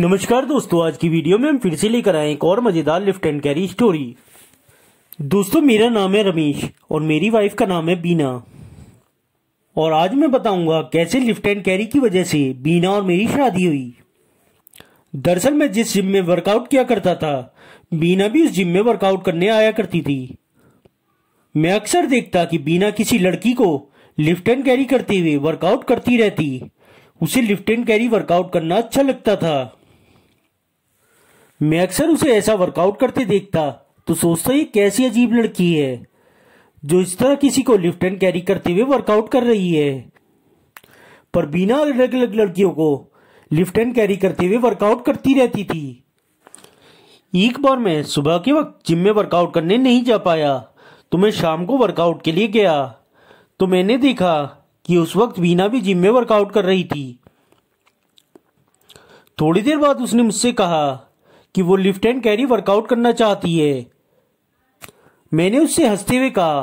नमस्कार दोस्तों आज की वीडियो में हम फिर से लेकर आए एक और मजेदार लिफ्ट एंड कैरी स्टोरी दोस्तों मेरा नाम है रमेश और मेरी वाइफ का नाम है बीना और आज मैं बताऊंगा कैसे लिफ्ट एंड कैरी की वजह से बीना और मेरी शादी हुई दरअसल मैं जिस जिम में वर्कआउट किया करता था बीना भी उस जिम में वर्कआउट करने आया करती थी मैं अक्सर देखता कि बीना किसी लड़की को लिफ्ट एंड कैरी करते हुए वर्कआउट करती रहती उसे लिफ्ट एंड कैरी वर्कआउट करना अच्छा लगता था मैं अक्सर उसे ऐसा वर्कआउट करते देखता तो सोचता ये कैसी अजीब लड़की है जो इस तरह किसी को लिफ्ट एंड कैरी करते हुए वर्कआउट कर रही है पर बिना अलग अलग लड़कियों को लिफ्ट एंड कैरी करते हुए वर्कआउट करती रहती थी एक बार मैं सुबह के वक्त जिम में वर्कआउट करने नहीं जा पाया तो मैं शाम को वर्कआउट के लिए गया तो मैंने देखा कि उस वक्त बीना भी जिम में वर्कआउट कर रही थी थोड़ी देर बाद उसने मुझसे कहा कि वो लिफ्ट एंड कैरी वर्कआउट करना चाहती है मैंने उससे हंसते हुए कहा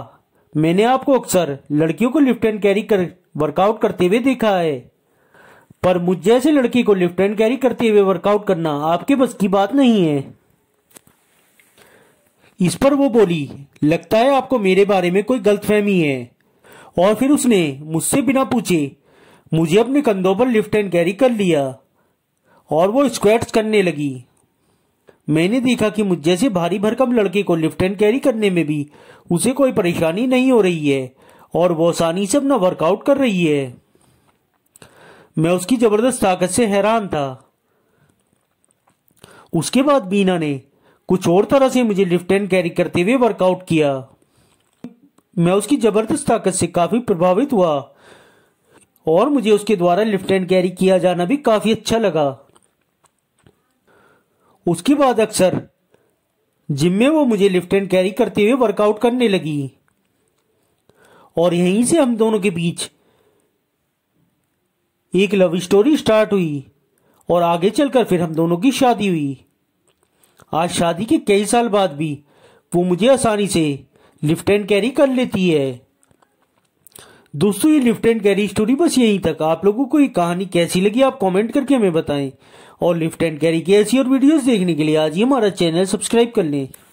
मैंने आपको अक्सर लड़कियों को लिफ्ट एंड कैरी कर वर्कआउट करते हुए देखा है पर मुझ जैसे लड़की को लिफ्ट एंड कैरी करते हुए वर्कआउट करना आपके बस की बात नहीं है इस पर वो बोली लगता है आपको मेरे बारे में कोई गलतफहमी है और फिर उसने मुझसे बिना पूछे मुझे अपने कंधों पर लिफ्ट एंड कैरी कर लिया और वो स्क्वेट्स करने लगी मैंने देखा कि मुझ जैसे भारी भरकम लड़के को लिफ्ट एंड कैरी करने में भी उसे कोई परेशानी नहीं हो रही है और वो आसानी से अपना वर्कआउट कर रही है मैं उसकी जबरदस्त ताकत से हैरान था उसके बाद बीना ने कुछ और तरह से मुझे लिफ्ट एंड कैरी करते हुए वर्कआउट किया मैं उसकी जबरदस्त ताकत से काफी प्रभावित हुआ और मुझे उसके द्वारा लिफ्ट एंड कैरी किया जाना भी काफी अच्छा लगा उसके बाद अक्सर जिम में वो मुझे लिफ्ट एंड कैरी करते हुए वर्कआउट करने लगी और यहीं से हम दोनों के बीच एक लव स्टोरी स्टार्ट हुई और आगे चलकर फिर हम दोनों की शादी हुई आज शादी के कई साल बाद भी वो मुझे आसानी से लिफ्ट एंड कैरी कर लेती है दोस्तों ये लिफ्ट एंड कैरी स्टोरी बस यहीं तक आप लोगों को ये कहानी कैसी लगी आप कमेंट करके हमें बताएं और लिफ्ट एंड कैरी की ऐसी और वीडियोस देखने के लिए आज ही हमारा चैनल सब्सक्राइब कर लें